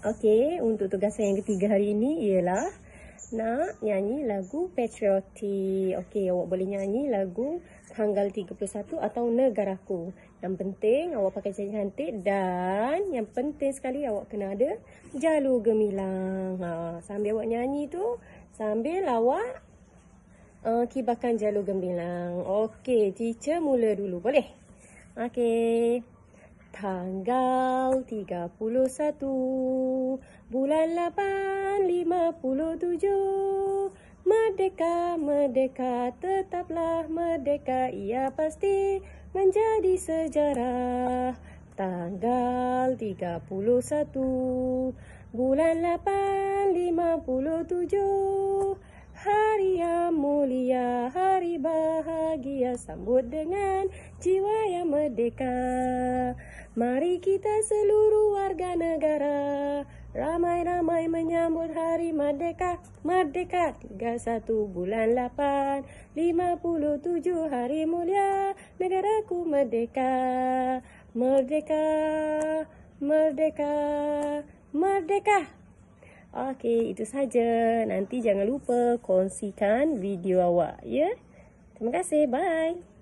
Okey, untuk tugas yang ketiga hari ini ialah nak nyanyi lagu patrioti. Okey, awak boleh nyanyi lagu tanggal 31 atau negaraku. Yang penting awak pakai cantik cantik dan yang penting sekali awak kena ada jalur gemilang. Ha, sambil awak nyanyi tu, sambil awak uh, kibarkan jalur gemilang. Okey, teacher mula dulu. Boleh? Okey tanggal 31 bulan 8 57 merdeka merdeka tetaplah merdeka ia pasti menjadi sejarah tanggal 31 bulan 8 57 hari yang mulia hari bahagia sambut dengan jiwa merdeka. Mari kita seluruh warga negara ramai-ramai menyambut Hari Merdeka. Merdeka 31 bulan 8, 57 hari mulia negaraku merdeka. Merdeka, merdeka, merdeka. Okey, itu saja. Nanti jangan lupa kongsikan video awak, ya. Terima kasih. Bye.